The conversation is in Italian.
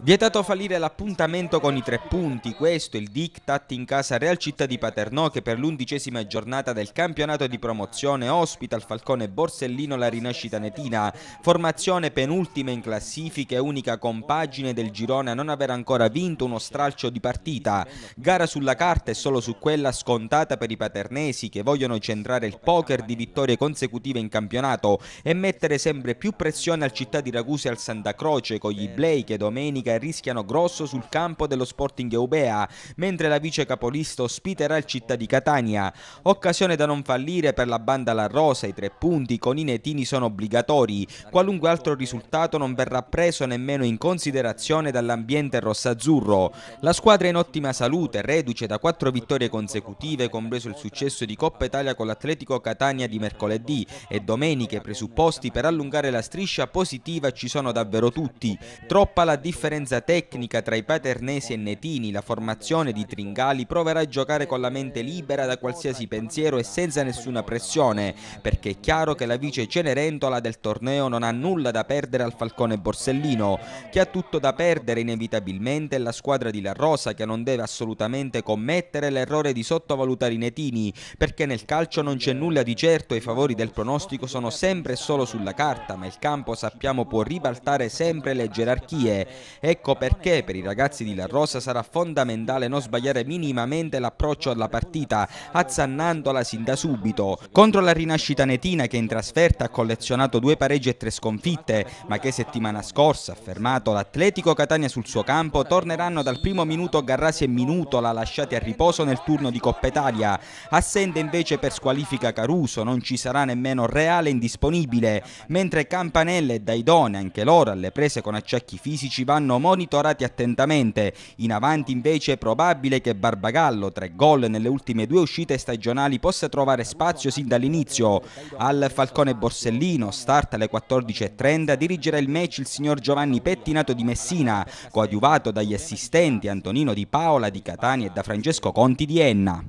Vietato fallire l'appuntamento con i tre punti, questo è il diktat in casa Real Città di Paternò che per l'undicesima giornata del campionato di promozione ospita il Falcone Borsellino la rinascita netina, formazione penultima in classifica e unica compagine del girone a non aver ancora vinto uno stralcio di partita, gara sulla carta e solo su quella scontata per i paternesi che vogliono centrare il poker di vittorie consecutive in campionato e mettere sempre più pressione al Città di Ragusa e al Santa Croce con gli Blake domenica Bonifica rischiano grosso sul campo dello Sporting Eubea, mentre la vice capolista ospiterà il Città di Catania. Occasione da non fallire per la banda La Rosa, i tre punti con i netini sono obbligatori. Qualunque altro risultato non verrà preso nemmeno in considerazione dall'ambiente rossazzurro. La squadra è in ottima salute, reduce da quattro vittorie consecutive, compreso il successo di Coppa Italia con l'Atletico Catania di mercoledì e domenica i presupposti per allungare la striscia positiva ci sono davvero tutti. Troppa la differenza differenza tecnica tra i paternesi e netini, la formazione di Tringali proverà a giocare con la mente libera da qualsiasi pensiero e senza nessuna pressione, perché è chiaro che la vice Cenerentola del torneo non ha nulla da perdere al Falcone Borsellino, che ha tutto da perdere inevitabilmente la squadra di La Rosa che non deve assolutamente commettere l'errore di sottovalutare i netini, perché nel calcio non c'è nulla di certo e i favori del pronostico sono sempre e solo sulla carta, ma il campo sappiamo può ribaltare sempre le gerarchie. E Ecco perché per i ragazzi di La Rosa sarà fondamentale non sbagliare minimamente l'approccio alla partita, azzannandola sin da subito. Contro la Rinascita Netina che in trasferta ha collezionato due pareggi e tre sconfitte, ma che settimana scorsa, ha fermato l'Atletico Catania sul suo campo, torneranno dal primo minuto Garrasi e Minutola lasciati a riposo nel turno di Coppa Italia. Assente invece per squalifica Caruso, non ci sarà nemmeno Reale indisponibile, mentre Campanella e Daidone, anche loro alle prese con acciacchi fisici, vanno monitorati attentamente. In avanti invece è probabile che Barbagallo, tre gol nelle ultime due uscite stagionali, possa trovare spazio sin dall'inizio. Al Falcone Borsellino, start alle 14.30, dirigerà il match il signor Giovanni Pettinato di Messina, coadiuvato dagli assistenti Antonino Di Paola di Catania e da Francesco Conti di Enna.